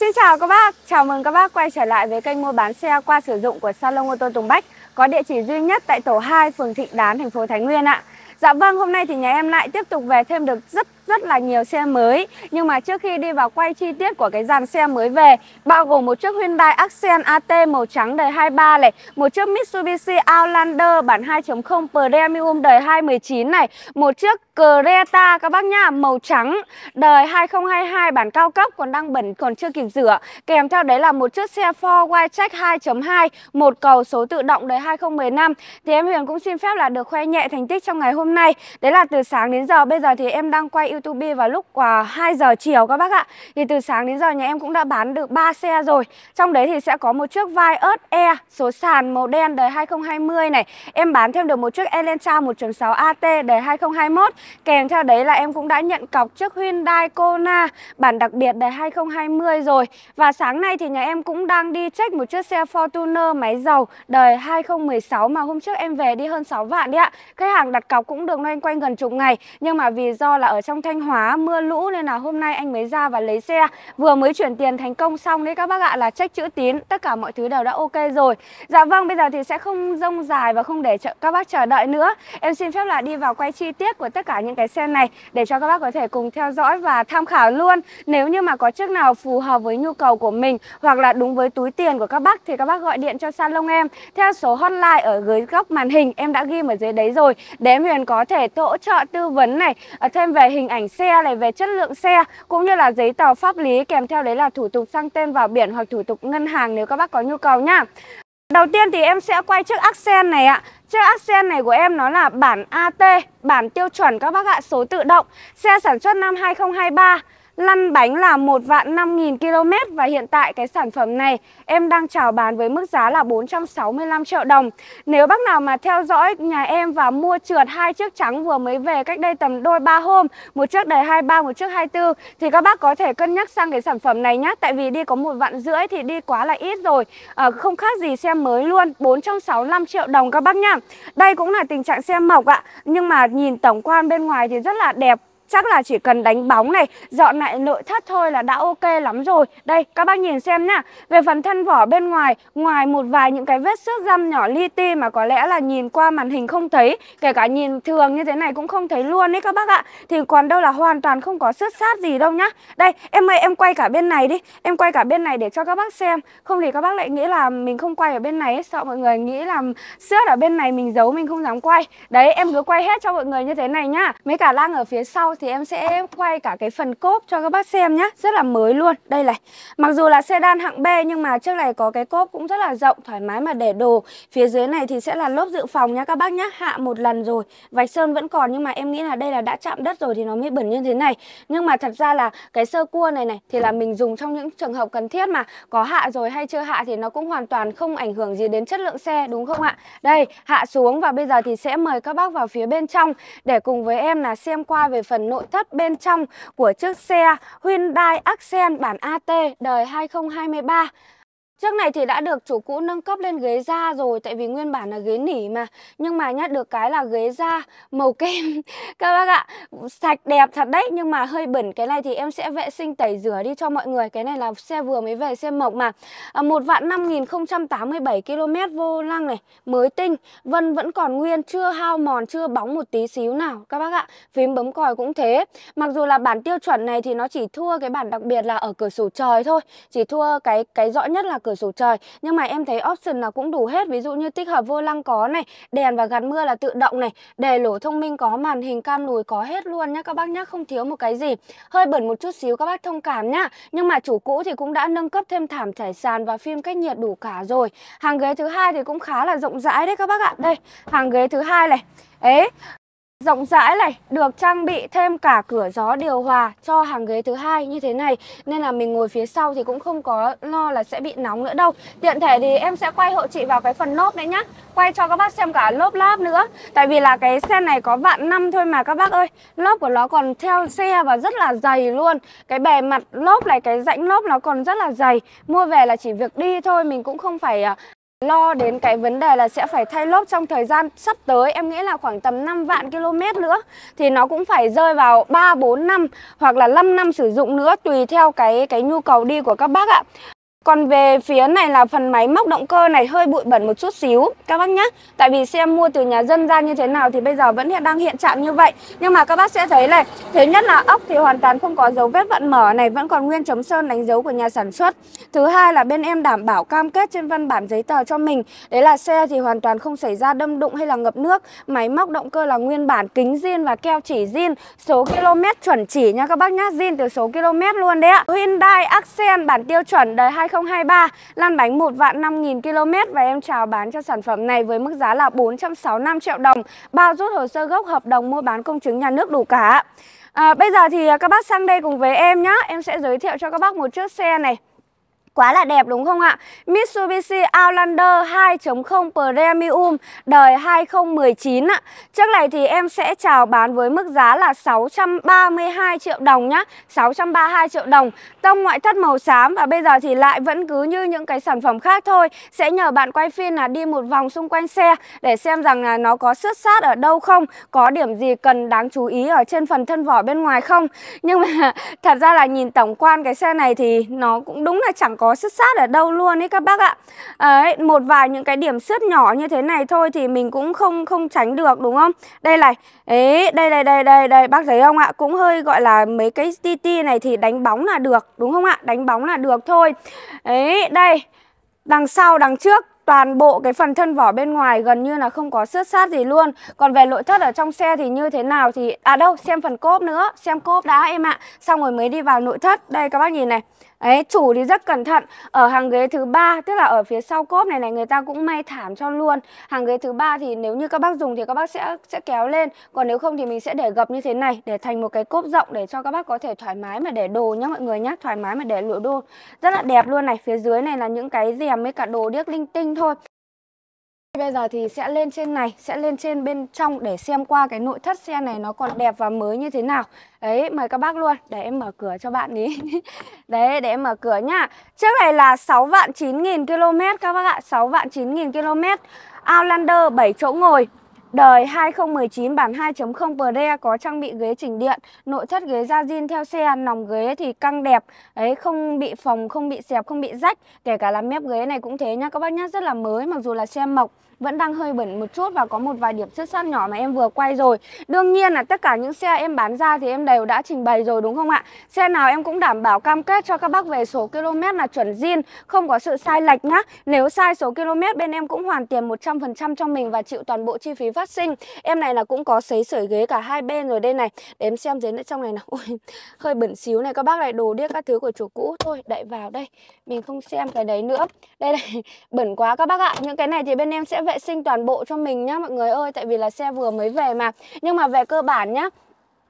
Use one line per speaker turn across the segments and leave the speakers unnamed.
Xin chào các bác, chào mừng các bác quay trở lại với kênh mua bán xe qua sử dụng của Salon ô tô Tùng Bách Có địa chỉ duy nhất tại tổ 2 phường Thịnh Đán, thành phố Thái Nguyên ạ Dạ vâng, hôm nay thì nhà em lại tiếp tục về thêm được rất rất là nhiều xe mới Nhưng mà trước khi đi vào quay chi tiết của cái dàn xe mới về Bao gồm một chiếc Hyundai Accent AT màu trắng đời 23 này Một chiếc Mitsubishi Outlander bản 2.0 Premium đời 2019 này Một chiếc Creta các bác nhá Màu trắng đời 2022 bản cao cấp còn đang bẩn còn chưa kịp rửa Kèm theo đấy là một chiếc xe Ford Wildtrak 2.2 Một cầu số tự động đời 2015 Thì em Huyền cũng xin phép là được khoe nhẹ thành tích trong ngày hôm nay Đấy là từ sáng đến giờ bây giờ thì em đang quay YouTube vào lúc à, 2 giờ chiều các bác ạ Thì từ sáng đến giờ nhà em cũng đã bán được 3 xe rồi Trong đấy thì sẽ có một chiếc vai ớt E số sàn màu đen đời 2020 này Em bán thêm được một chiếc Elantra 1.6 AT đời 2021 Kèm theo đấy là em cũng đã nhận cọc chiếc Hyundai Kona bản đặc biệt đời 2020 rồi Và sáng nay thì nhà em cũng đang đi check một chiếc xe Fortuner máy dầu đời 2016 mà hôm trước em về đi hơn 6 vạn đấy ạ Khách hàng đặt cọc cũng được loanh quanh gần chục ngày Nhưng mà vì do là ở trong Thanh Hóa mưa lũ nên là hôm nay anh mới ra và lấy xe vừa mới chuyển tiền thành công xong đấy các bác ạ là trách chữ tín tất cả mọi thứ đều đã ok rồi dạ vâng bây giờ thì sẽ không rông dài và không để các bác chờ đợi nữa em xin phép là đi vào quay chi tiết của tất cả những cái xe này để cho các bác có thể cùng theo dõi và tham khảo luôn nếu như mà có chiếc nào phù hợp với nhu cầu của mình hoặc là đúng với túi tiền của các bác thì các bác gọi điện cho salon em theo số hotline ở dưới góc màn hình em đã ghi ở dưới đấy rồi để Huyền có thể hỗ trợ tư vấn này ờ, thêm về hình ảnh xe này về chất lượng xe cũng như là giấy tờ pháp lý kèm theo đấy là thủ tục sang tên vào biển hoặc thủ tục ngân hàng nếu các bác có nhu cầu nhá. Đầu tiên thì em sẽ quay chiếc Accent này ạ Chiếc Accent này của em nó là bản AT, bản tiêu chuẩn các bác ạ, số tự động Xe sản xuất năm 2023 Lăn bánh là 1 vạn 5 nghìn km và hiện tại cái sản phẩm này em đang chào bán với mức giá là 465 triệu đồng. Nếu bác nào mà theo dõi nhà em và mua trượt hai chiếc trắng vừa mới về cách đây tầm đôi ba hôm, một chiếc đầy 23, một chiếc 24 thì các bác có thể cân nhắc sang cái sản phẩm này nhé. Tại vì đi có một vạn rưỡi thì đi quá là ít rồi, à, không khác gì xe mới luôn, 465 triệu đồng các bác nhá. Đây cũng là tình trạng xe mộc ạ, nhưng mà nhìn tổng quan bên ngoài thì rất là đẹp, Chắc là chỉ cần đánh bóng này, dọn lại nội thất thôi là đã ok lắm rồi. Đây, các bác nhìn xem nhá. Về phần thân vỏ bên ngoài, ngoài một vài những cái vết xước răm nhỏ li ti mà có lẽ là nhìn qua màn hình không thấy, kể cả nhìn thường như thế này cũng không thấy luôn đấy các bác ạ. Thì còn đâu là hoàn toàn không có xước sát gì đâu nhá. Đây, em ơi em quay cả bên này đi. Em quay cả bên này để cho các bác xem. Không thì các bác lại nghĩ là mình không quay ở bên này sợ mọi người nghĩ là xước ở bên này mình giấu mình không dám quay. Đấy, em cứ quay hết cho mọi người như thế này nhá. Mấy cả lang ở phía sau thì em sẽ quay cả cái phần cốp cho các bác xem nhé Rất là mới luôn Đây này Mặc dù là sedan hạng B nhưng mà trước này có cái cốp cũng rất là rộng Thoải mái mà để đồ Phía dưới này thì sẽ là lốp dự phòng nha các bác nhé Hạ một lần rồi Vạch sơn vẫn còn nhưng mà em nghĩ là đây là đã chạm đất rồi thì nó mới bẩn như thế này Nhưng mà thật ra là cái sơ cua này này Thì là mình dùng trong những trường hợp cần thiết mà Có hạ rồi hay chưa hạ thì nó cũng hoàn toàn không ảnh hưởng gì đến chất lượng xe đúng không ạ Đây hạ xuống và bây giờ thì sẽ mời các bác vào phía bên trong Để cùng với em là xem qua về phần nội thất bên trong của chiếc xe Hyundai Accent bản AT đời 2023. Chiếc này thì đã được chủ cũ nâng cấp lên ghế da rồi Tại vì nguyên bản là ghế nỉ mà Nhưng mà nhá được cái là ghế da màu kem Các bác ạ Sạch đẹp thật đấy nhưng mà hơi bẩn Cái này thì em sẽ vệ sinh tẩy rửa đi cho mọi người Cái này là xe vừa mới về xe mộc mà à, một vạn năm nghìn không trăm tám mươi bảy km vô lăng này Mới tinh Vân vẫn còn nguyên Chưa hao mòn chưa bóng một tí xíu nào Các bác ạ Phím bấm còi cũng thế Mặc dù là bản tiêu chuẩn này thì nó chỉ thua cái bản đặc biệt là ở cửa sổ trời thôi Chỉ thua cái cái rõ nhất là cửa cửa sổ trời nhưng mà em thấy option là cũng đủ hết ví dụ như tích hợp vô lăng có này đèn và gạt mưa là tự động này đề lỗ thông minh có màn hình cam lùi có hết luôn nhá các bác nhá không thiếu một cái gì hơi bẩn một chút xíu các bác thông cảm nhá nhưng mà chủ cũ thì cũng đã nâng cấp thêm thảm trải sàn và phim cách nhiệt đủ cả rồi hàng ghế thứ hai thì cũng khá là rộng rãi đấy các bác ạ đây hàng ghế thứ hai này ấy rộng rãi này, được trang bị thêm cả cửa gió điều hòa cho hàng ghế thứ hai như thế này nên là mình ngồi phía sau thì cũng không có lo là sẽ bị nóng nữa đâu. Tiện thể thì em sẽ quay hộ chị vào cái phần lốp đấy nhá. Quay cho các bác xem cả lốp láp nữa. Tại vì là cái xe này có vạn năm thôi mà các bác ơi. Lốp của nó còn theo xe và rất là dày luôn. Cái bề mặt lốp này cái rãnh lốp nó còn rất là dày. Mua về là chỉ việc đi thôi mình cũng không phải à, lo đến cái vấn đề là sẽ phải thay lốp trong thời gian sắp tới em nghĩ là khoảng tầm 5 vạn km nữa thì nó cũng phải rơi vào 3 4 năm hoặc là 5 năm sử dụng nữa tùy theo cái cái nhu cầu đi của các bác ạ. Còn về phía này là phần máy móc động cơ này hơi bụi bẩn một chút xíu các bác nhé. Tại vì xe mua từ nhà dân ra như thế nào thì bây giờ vẫn hiện đang hiện trạng như vậy. Nhưng mà các bác sẽ thấy này, thứ nhất là ốc thì hoàn toàn không có dấu vết vận mở này, vẫn còn nguyên chống sơn đánh dấu của nhà sản xuất. Thứ hai là bên em đảm bảo cam kết trên văn bản giấy tờ cho mình. Đấy là xe thì hoàn toàn không xảy ra đâm đụng hay là ngập nước. Máy móc động cơ là nguyên bản kính zin và keo chỉ zin, số km chuẩn chỉ nha các bác nhá, zin từ số km luôn đấy ạ. Hyundai Accent bản tiêu chuẩn đời 20 2023 lăn bánh 1 vạn 5.000 km và em chào bán cho sản phẩm này với mức giá là 465 triệu đồng bao rút hồ sơ gốc hợp đồng mua bán công chứng nhà nước đủ cả. À, bây giờ thì các bác sang đây cùng với em nhé Em sẽ giới thiệu cho các bác một chiếc xe này quá là đẹp đúng không ạ? Mitsubishi Outlander 2.0 Premium đời 2019 ạ. Trước này thì em sẽ chào bán với mức giá là 632 triệu đồng nhá. 632 triệu đồng. Tông ngoại thất màu xám và bây giờ thì lại vẫn cứ như những cái sản phẩm khác thôi. Sẽ nhờ bạn quay phim là đi một vòng xung quanh xe để xem rằng là nó có xước sát ở đâu không, có điểm gì cần đáng chú ý ở trên phần thân vỏ bên ngoài không. Nhưng mà thật ra là nhìn tổng quan cái xe này thì nó cũng đúng là chẳng có có sức sát ở đâu luôn ấy các bác ạ Đấy, một vài những cái điểm xước nhỏ như thế này thôi thì mình cũng không không tránh được đúng không đây này ấy đây này đây đây đây bác thấy không ạ cũng hơi gọi là mấy cái TT này thì đánh bóng là được đúng không ạ đánh bóng là được thôi ấy đây đằng sau đằng trước toàn bộ cái phần thân vỏ bên ngoài gần như là không có xước sát gì luôn Còn về nội thất ở trong xe thì như thế nào thì... À đâu, xem phần cốp nữa, xem cốp đã em ạ Xong rồi mới đi vào nội thất Đây các bác nhìn này Đấy, chủ thì rất cẩn thận ở hàng ghế thứ ba tức là ở phía sau cốp này này người ta cũng may thảm cho luôn hàng ghế thứ ba thì nếu như các bác dùng thì các bác sẽ sẽ kéo lên còn nếu không thì mình sẽ để gập như thế này để thành một cái cốp rộng để cho các bác có thể thoải mái mà để đồ nhá mọi người nhá thoải mái mà để lụa đồ rất là đẹp luôn này phía dưới này là những cái rèm với cả đồ điếc linh tinh thôi Bây giờ thì sẽ lên trên này, sẽ lên trên bên trong để xem qua cái nội thất xe này nó còn đẹp và mới như thế nào. Đấy, mời các bác luôn. Để em mở cửa cho bạn ý. Đấy, để em mở cửa nhá. trước này là 6 vạn 9 nghìn km các bác ạ. 6 vạn 9 nghìn km. Outlander 7 chỗ ngồi. Đời 2019 bản 2.0 Pre có trang bị ghế chỉnh điện, nội thất ghế da zin theo xe, nòng ghế thì căng đẹp, ấy không bị phòng không bị xẹp, không bị rách, kể cả là mép ghế này cũng thế nhá các bác nhá, rất là mới mặc dù là xe mộc vẫn đang hơi bẩn một chút và có một vài điểm xước sát nhỏ mà em vừa quay rồi. Đương nhiên là tất cả những xe em bán ra thì em đều đã trình bày rồi đúng không ạ? Xe nào em cũng đảm bảo cam kết cho các bác về số km là chuẩn zin, không có sự sai lệch nhá. Nếu sai số km bên em cũng hoàn tiền 100% cho mình và chịu toàn bộ chi phí phát sinh. Em này là cũng có sấy sưởi ghế cả hai bên rồi đây này. Để em xem dưới nữa trong này nào. Ôi, hơi bẩn xíu này các bác này đồ điếc các thứ của chủ cũ thôi, đậy vào đây. Mình không xem cái đấy nữa. Đây này, bẩn quá các bác ạ. Những cái này thì bên em sẽ vệ sinh toàn bộ cho mình nhá mọi người ơi tại vì là xe vừa mới về mà nhưng mà về cơ bản nhá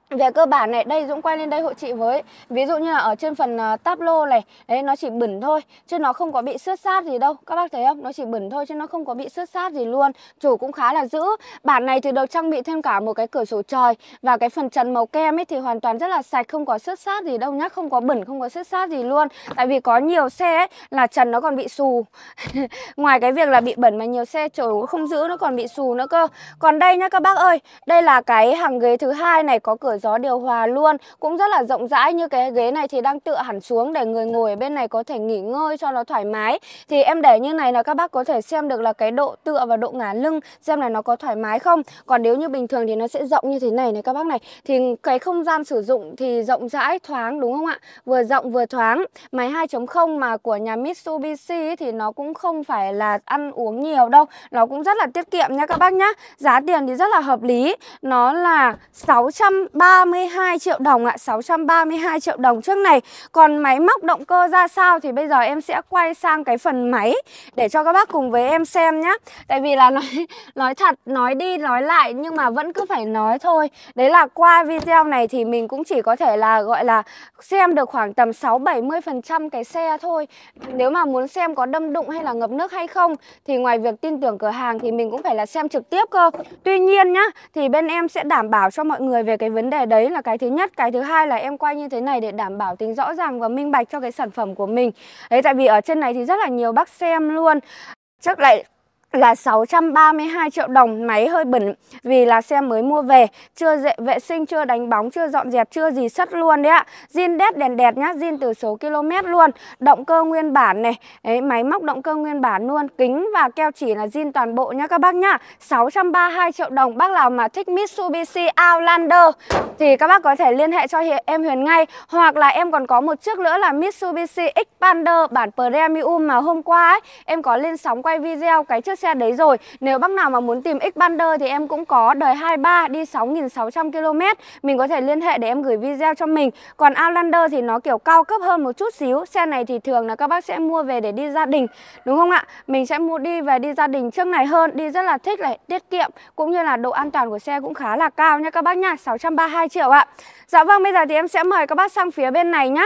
về cơ bản này đây Dũng quay lên đây hộ chị với ví dụ như là ở trên phần uh, táp lô này đấy nó chỉ bẩn thôi chứ nó không có bị xước sát gì đâu các bác thấy không nó chỉ bẩn thôi chứ nó không có bị xước sát gì luôn chủ cũng khá là giữ bản này thì được trang bị thêm cả một cái cửa sổ trời và cái phần trần màu kem ấy thì hoàn toàn rất là sạch không có xước sát gì đâu nhá không có bẩn không có xước sát gì luôn tại vì có nhiều xe ấy, là trần nó còn bị xù ngoài cái việc là bị bẩn mà nhiều xe chủ cũng không giữ nó còn bị xù nữa cơ còn đây nhá các bác ơi đây là cái hàng ghế thứ hai này có cửa gió điều hòa luôn cũng rất là rộng rãi như cái ghế này thì đang tựa hẳn xuống để người ngồi ở bên này có thể nghỉ ngơi cho nó thoải mái thì em để như này là các bác có thể xem được là cái độ tựa và độ ngả lưng xem là nó có thoải mái không còn nếu như bình thường thì nó sẽ rộng như thế này này các bác này thì cái không gian sử dụng thì rộng rãi thoáng đúng không ạ vừa rộng vừa thoáng máy 2.0 mà của nhà Mitsubishi thì nó cũng không phải là ăn uống nhiều đâu nó cũng rất là tiết kiệm nha các bác nhá giá tiền thì rất là hợp lý nó là 630 632 triệu đồng ạ, à, 632 triệu đồng trước này. Còn máy móc động cơ ra sao thì bây giờ em sẽ quay sang cái phần máy để cho các bác cùng với em xem nhá. Tại vì là nói nói thật, nói đi nói lại nhưng mà vẫn cứ phải nói thôi. Đấy là qua video này thì mình cũng chỉ có thể là gọi là xem được khoảng tầm 6 70% cái xe thôi. Nếu mà muốn xem có đâm đụng hay là ngập nước hay không thì ngoài việc tin tưởng cửa hàng thì mình cũng phải là xem trực tiếp cơ. Tuy nhiên nhá, thì bên em sẽ đảm bảo cho mọi người về cái vấn đề đề đấy là cái thứ nhất cái thứ hai là em quay như thế này để đảm bảo tính rõ ràng và minh bạch cho cái sản phẩm của mình đấy tại vì ở trên này thì rất là nhiều bác xem luôn chắc lại là 632 triệu đồng máy hơi bẩn vì là xe mới mua về chưa dễ vệ sinh chưa đánh bóng chưa dọn dẹp chưa gì sất luôn đấy ạ zin đét đèn đẹp nhá zin từ số km luôn động cơ nguyên bản này đấy, máy móc động cơ nguyên bản luôn kính và keo chỉ là zin toàn bộ nhá các bác nhá 632 triệu đồng bác nào mà thích Mitsubishi Outlander thì các bác có thể liên hệ cho em Huyền ngay hoặc là em còn có một chiếc nữa là Mitsubishi Xpander bản Premium mà hôm qua ấy em có lên sóng quay video cái chiếc xe xe đấy rồi Nếu bác nào mà muốn tìm Xpander thì em cũng có đời 23 đi 6.600 km Mình có thể liên hệ để em gửi video cho mình Còn Outlander thì nó kiểu cao cấp hơn một chút xíu Xe này thì thường là các bác sẽ mua về để đi gia đình Đúng không ạ? Mình sẽ mua đi về đi gia đình trước này hơn Đi rất là thích này, tiết kiệm Cũng như là độ an toàn của xe cũng khá là cao nha các bác nha 632 triệu ạ Dạ vâng bây giờ thì em sẽ mời các bác sang phía bên này nhé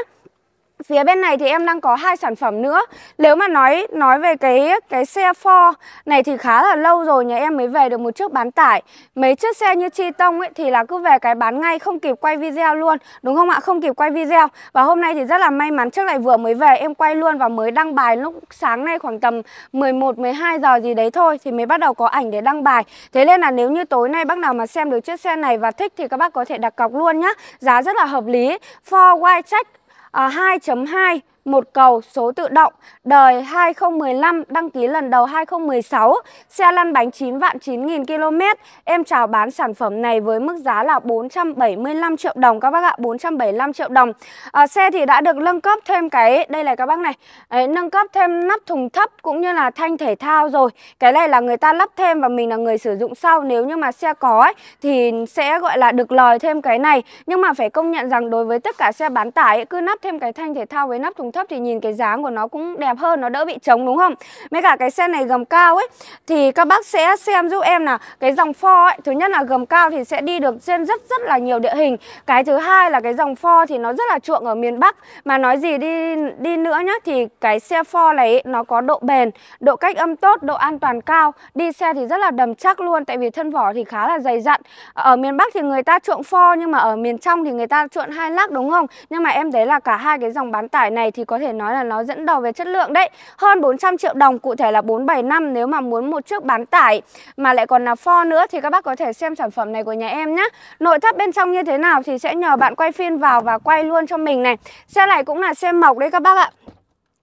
Phía bên này thì em đang có hai sản phẩm nữa. Nếu mà nói nói về cái cái xe Ford này thì khá là lâu rồi nhà em mới về được một chiếc bán tải. Mấy chiếc xe như Chi Tông ấy thì là cứ về cái bán ngay không kịp quay video luôn, đúng không ạ? Không kịp quay video. Và hôm nay thì rất là may mắn trước lại vừa mới về em quay luôn và mới đăng bài lúc sáng nay khoảng tầm 11 12 giờ gì đấy thôi thì mới bắt đầu có ảnh để đăng bài. Thế nên là nếu như tối nay bác nào mà xem được chiếc xe này và thích thì các bác có thể đặt cọc luôn nhá. Giá rất là hợp lý. Ford White Check à, 2.2 một cầu số tự động, đời 2015, đăng ký lần đầu 2016, xe lăn bánh 9 vạn 9 nghìn km. Em chào bán sản phẩm này với mức giá là 475 triệu đồng các bác ạ, 475 triệu đồng. À, xe thì đã được nâng cấp thêm cái, đây là các bác này, Đấy, nâng cấp thêm nắp thùng thấp cũng như là thanh thể thao rồi. Cái này là người ta lắp thêm và mình là người sử dụng sau, nếu như mà xe có ấy, thì sẽ gọi là được lời thêm cái này. Nhưng mà phải công nhận rằng đối với tất cả xe bán tải ấy, cứ nắp thêm cái thanh thể thao với nắp thùng thấp thấp thì nhìn cái dáng của nó cũng đẹp hơn nó đỡ bị trống đúng không mấy cả cái xe này gầm cao ấy thì các bác sẽ xem giúp em là cái dòng pho ấy thứ nhất là gầm cao thì sẽ đi được trên rất rất là nhiều địa hình cái thứ hai là cái dòng pho thì nó rất là chuộng ở miền bắc mà nói gì đi đi nữa nhá thì cái xe pho này ấy, nó có độ bền độ cách âm tốt độ an toàn cao đi xe thì rất là đầm chắc luôn tại vì thân vỏ thì khá là dày dặn ở miền bắc thì người ta chuộng pho nhưng mà ở miền trong thì người ta chuộng hai lắc đúng không nhưng mà em thấy là cả hai cái dòng bán tải này thì thì có thể nói là nó dẫn đầu về chất lượng đấy. Hơn 400 triệu đồng, cụ thể là 475 nếu mà muốn một chiếc bán tải mà lại còn là pho nữa thì các bác có thể xem sản phẩm này của nhà em nhé. Nội thất bên trong như thế nào thì sẽ nhờ bạn quay phim vào và quay luôn cho mình này. Xe này cũng là xe mộc đấy các bác ạ.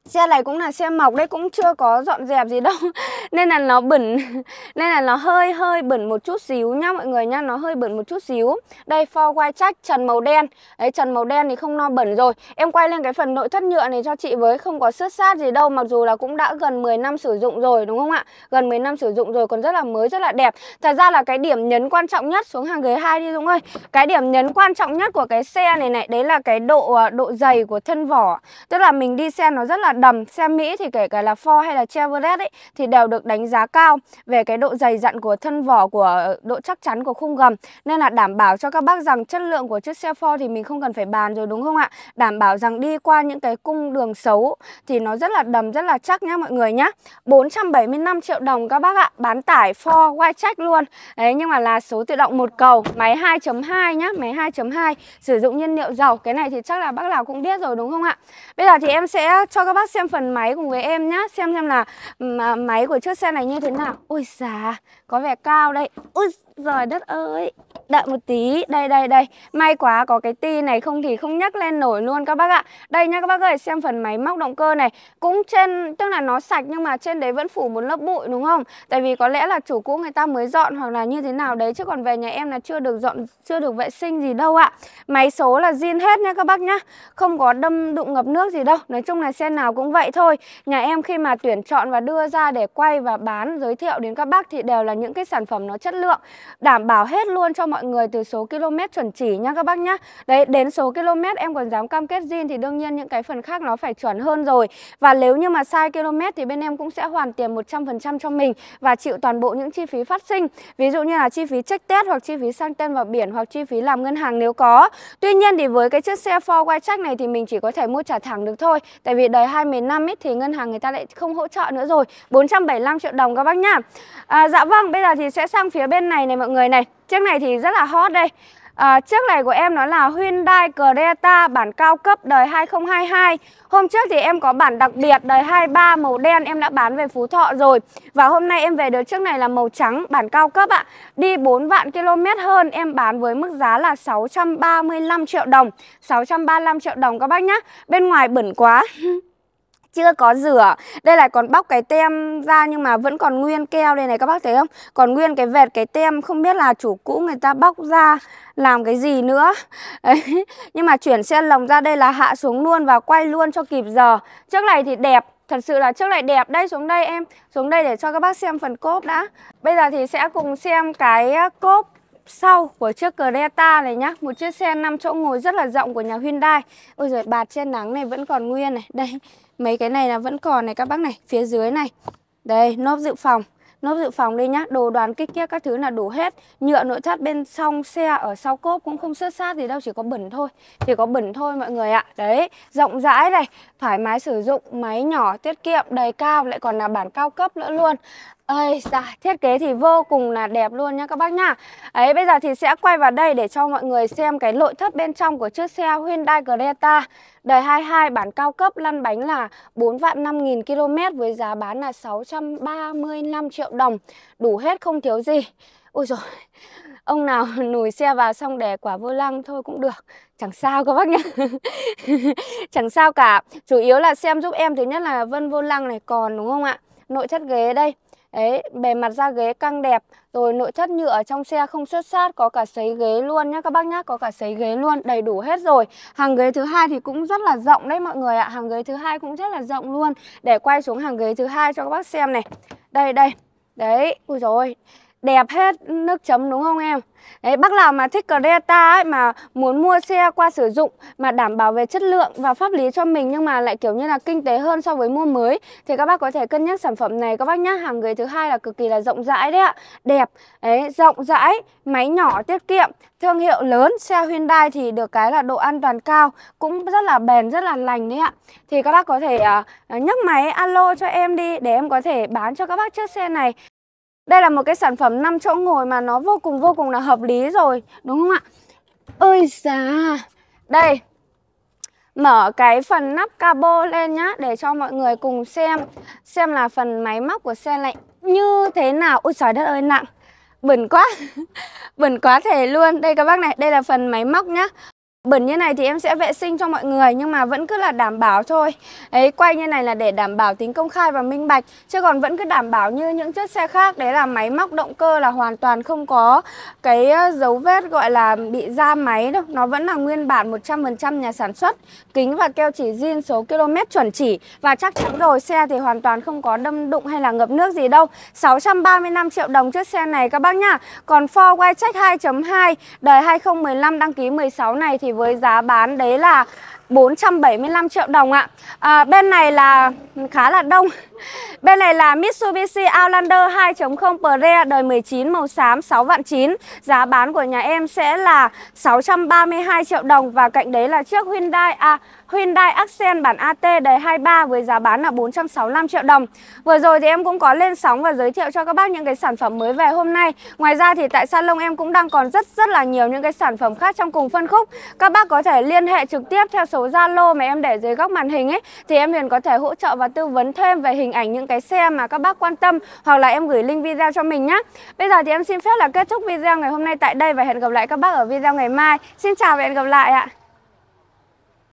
Xe này cũng là xe mộc đấy, cũng chưa có dọn dẹp gì đâu Nên là nó bẩn Nên là nó hơi hơi bẩn một chút xíu nhá mọi người nhá Nó hơi bẩn một chút xíu Đây Ford White Track trần màu đen Đấy trần màu đen thì không no bẩn rồi Em quay lên cái phần nội thất nhựa này cho chị với Không có xước sát gì đâu Mặc dù là cũng đã gần 10 năm sử dụng rồi đúng không ạ Gần 10 năm sử dụng rồi còn rất là mới, rất là đẹp Thật ra là cái điểm nhấn quan trọng nhất Xuống hàng ghế hai đi Dũng ơi Cái điểm nhấn quan trọng nhất của cái xe này này Đấy là cái độ à, độ dày của thân vỏ Tức là mình đi xe nó rất là đầm, xe Mỹ thì kể cả là Ford hay là Chevrolet ấy, thì đều được đánh giá cao về cái độ dày dặn của thân vỏ, của độ chắc chắn của khung gầm. Nên là đảm bảo cho các bác rằng chất lượng của chiếc xe Ford thì mình không cần phải bàn rồi đúng không ạ? Đảm bảo rằng đi qua những cái cung đường xấu thì nó rất là đầm, rất là chắc nhá mọi người nhá. 475 triệu đồng các bác ạ, bán tải Ford Wildtrak luôn. Đấy nhưng mà là số tự động một cầu, máy 2.2 nhá, máy 2.2 sử dụng nhiên liệu dầu. Cái này thì chắc là bác nào cũng biết rồi đúng không ạ? Bây giờ thì em sẽ cho các bác xem phần máy cùng với em nhá Xem xem là máy của chiếc xe này như thế nào Ôi xà, có vẻ cao đây Ôi giời đất ơi Đợi một tí, đây đây đây May quá có cái ti này không thì không nhắc lên nổi luôn các bác ạ Đây nha các bác ơi, xem phần máy móc động cơ này Cũng trên, tức là nó sạch nhưng mà trên đấy vẫn phủ một lớp bụi đúng không? Tại vì có lẽ là chủ cũ người ta mới dọn hoặc là như thế nào đấy Chứ còn về nhà em là chưa được dọn, chưa được vệ sinh gì đâu ạ Máy số là zin hết nha các bác nhá Không có đâm đụng ngập nước gì đâu Nói chung là xe nào cũng vậy thôi Nhà em khi mà tuyển chọn và đưa ra để quay và bán giới thiệu đến các bác Thì đều là những cái sản phẩm nó chất lượng Đảm bảo hết luôn cho mọi mọi người từ số km chuẩn chỉ nha các bác nhá. Đấy, đến số km em còn dám cam kết zin thì đương nhiên những cái phần khác nó phải chuẩn hơn rồi. Và nếu như mà sai km thì bên em cũng sẽ hoàn tiền 100% cho mình và chịu toàn bộ những chi phí phát sinh. Ví dụ như là chi phí check test hoặc chi phí sang tên vào biển hoặc chi phí làm ngân hàng nếu có. Tuy nhiên thì với cái chiếc xe Ford Wildtrak này thì mình chỉ có thể mua trả thẳng được thôi. Tại vì đời năm ấy thì ngân hàng người ta lại không hỗ trợ nữa rồi. 475 triệu đồng các bác nhá. À, dạ vâng, bây giờ thì sẽ sang phía bên này này mọi người này Chiếc này thì rất là hot đây à, Chiếc này của em nó là Hyundai Creta bản cao cấp đời 2022 Hôm trước thì em có bản đặc biệt đời 23 màu đen em đã bán về Phú Thọ rồi Và hôm nay em về được chiếc này là màu trắng bản cao cấp ạ Đi 4 vạn km hơn em bán với mức giá là 635 triệu đồng 635 triệu đồng các bác nhá Bên ngoài bẩn quá chưa có rửa đây là còn bóc cái tem ra nhưng mà vẫn còn nguyên keo đây này các bác thấy không còn nguyên cái vẹt cái tem không biết là chủ cũ người ta bóc ra làm cái gì nữa Đấy. nhưng mà chuyển xe lồng ra đây là hạ xuống luôn và quay luôn cho kịp giờ trước này thì đẹp Thật sự là trước này đẹp đây xuống đây em Xuống đây để cho các bác xem phần cốp đã Bây giờ thì sẽ cùng xem cái ờ, cốp sau của chiếc Creta này nhá Một chiếc xe 5 chỗ ngồi rất là rộng của nhà Hyundai Ôi giời bạt che nắng này vẫn còn nguyên này Đây Mấy cái này là vẫn còn này các bác này, phía dưới này. Đây, nốt dự phòng nốt dự phòng đi nhá đồ đoàn kích kia các thứ là đủ hết nhựa nội thất bên trong xe ở sau cốp cũng không xước sát gì đâu chỉ có bẩn thôi chỉ có bẩn thôi mọi người ạ đấy rộng rãi này thoải mái sử dụng máy nhỏ tiết kiệm đầy cao lại còn là bản cao cấp nữa luôn ơi da thiết kế thì vô cùng là đẹp luôn nha các bác nhá ấy bây giờ thì sẽ quay vào đây để cho mọi người xem cái nội thất bên trong của chiếc xe Hyundai Creta đời 22 bản cao cấp lăn bánh là 4 vạn 5 nghìn km với giá bán là 635 triệu triệu đồng đủ hết không thiếu gì ôi rồi ông nào nùi xe vào xong để quả vô lăng thôi cũng được chẳng sao các bác nhá chẳng sao cả chủ yếu là xem giúp em thứ nhất là vân vô lăng này còn đúng không ạ nội chất ghế đây Đấy, bề mặt da ghế căng đẹp Rồi nội thất nhựa trong xe không xuất sát Có cả sấy ghế luôn nhá các bác nhá Có cả sấy ghế luôn, đầy đủ hết rồi Hàng ghế thứ hai thì cũng rất là rộng đấy mọi người ạ Hàng ghế thứ hai cũng rất là rộng luôn Để quay xuống hàng ghế thứ hai cho các bác xem này Đây đây đấy ui rồi đẹp hết nước chấm đúng không em? Đấy, bác nào mà thích Creta ấy mà muốn mua xe qua sử dụng mà đảm bảo về chất lượng và pháp lý cho mình nhưng mà lại kiểu như là kinh tế hơn so với mua mới thì các bác có thể cân nhắc sản phẩm này các bác nhá. Hàng ghế thứ hai là cực kỳ là rộng rãi đấy ạ. Đẹp, đấy, rộng rãi, máy nhỏ tiết kiệm, thương hiệu lớn, xe Hyundai thì được cái là độ an toàn cao, cũng rất là bền, rất là lành đấy ạ. Thì các bác có thể uh, nhấc máy alo cho em đi để em có thể bán cho các bác chiếc xe này. Đây là một cái sản phẩm 5 chỗ ngồi mà nó vô cùng vô cùng là hợp lý rồi Đúng không ạ? Ơi xà, Đây Mở cái phần nắp cabo lên nhá Để cho mọi người cùng xem Xem là phần máy móc của xe lạnh như thế nào Ôi trời đất ơi nặng Bẩn quá Bẩn quá thể luôn Đây các bác này Đây là phần máy móc nhá bẩn như này thì em sẽ vệ sinh cho mọi người nhưng mà vẫn cứ là đảm bảo thôi ấy quay như này là để đảm bảo tính công khai và minh bạch chứ còn vẫn cứ đảm bảo như những chiếc xe khác đấy là máy móc động cơ là hoàn toàn không có cái ờ, dấu vết gọi là bị ra máy đâu nó vẫn là nguyên bản 100% nhà sản xuất kính và keo chỉ zin số km chuẩn chỉ và chắc chắn rồi xe thì hoàn toàn không có đâm đụng hay là ngập nước gì đâu 635 triệu đồng chiếc xe này các bác nhá còn Ford Wildtrak 2.2 đời 2015 đăng ký 16 này thì với giá bán đấy là 475 triệu đồng ạ à, Bên này là khá là đông Bên này là Mitsubishi Outlander 2.0 Pre đời 19 màu xám 6 vạn 9 Giá bán của nhà em sẽ là 632 triệu đồng Và cạnh đấy là chiếc Hyundai à, Hyundai Accent bản AT đời 23 với giá bán là 465 triệu đồng Vừa rồi thì em cũng có lên sóng và giới thiệu cho các bác những cái sản phẩm mới về hôm nay Ngoài ra thì tại salon em cũng đang còn rất rất là nhiều những cái sản phẩm khác trong cùng phân khúc Các bác có thể liên hệ trực tiếp theo số Zalo mà em để dưới góc màn hình ấy Thì em liền có thể hỗ trợ và tư vấn thêm về hình hình ảnh những cái xe mà các bác quan tâm hoặc là em gửi link video cho mình nhé. Bây giờ thì em xin phép là kết thúc video ngày hôm nay tại đây và hẹn gặp lại các bác ở video ngày mai. Xin chào và hẹn gặp lại ạ.